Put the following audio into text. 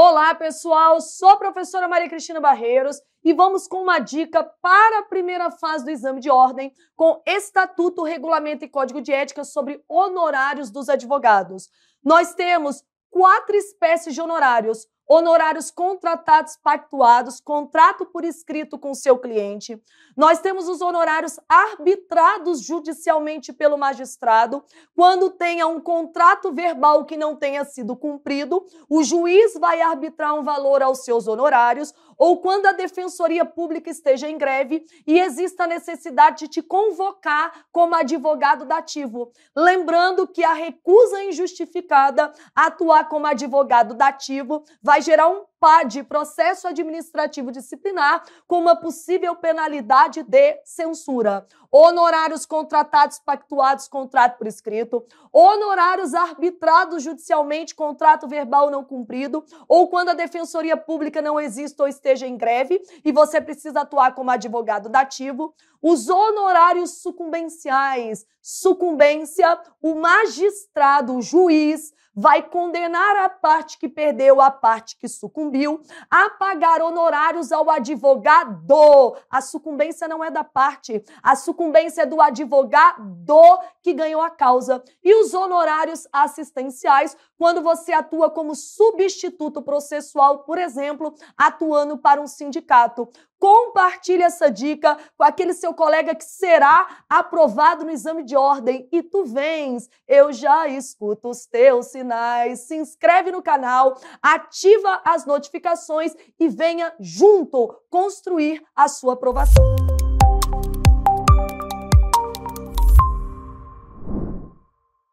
Olá, pessoal! Sou a professora Maria Cristina Barreiros e vamos com uma dica para a primeira fase do exame de ordem com Estatuto, Regulamento e Código de Ética sobre honorários dos advogados. Nós temos quatro espécies de honorários honorários contratados pactuados, contrato por escrito com seu cliente. Nós temos os honorários arbitrados judicialmente pelo magistrado. Quando tenha um contrato verbal que não tenha sido cumprido, o juiz vai arbitrar um valor aos seus honorários, ou quando a defensoria pública esteja em greve e exista a necessidade de te convocar como advogado dativo. Lembrando que a recusa injustificada a atuar como advogado dativo vai vai gerar um PAD, processo administrativo disciplinar, com uma possível penalidade de censura. Honorários contratados, pactuados, contrato por escrito. Honorários arbitrados judicialmente, contrato verbal não cumprido. Ou quando a defensoria pública não existe ou esteja em greve e você precisa atuar como advogado dativo. Os honorários sucumbenciais. Sucumbência, o magistrado, o juiz, vai condenar a parte que perdeu, a parte que sucumbiu sucumbiu a pagar honorários ao advogado. A sucumbência não é da parte, a sucumbência é do advogado que ganhou a causa. E os honorários assistenciais, quando você atua como substituto processual, por exemplo, atuando para um sindicato. Compartilhe essa dica com aquele seu colega que será aprovado no exame de ordem e tu vens. Eu já escuto os teus sinais. Se inscreve no canal, ativa as notificações e venha junto construir a sua aprovação.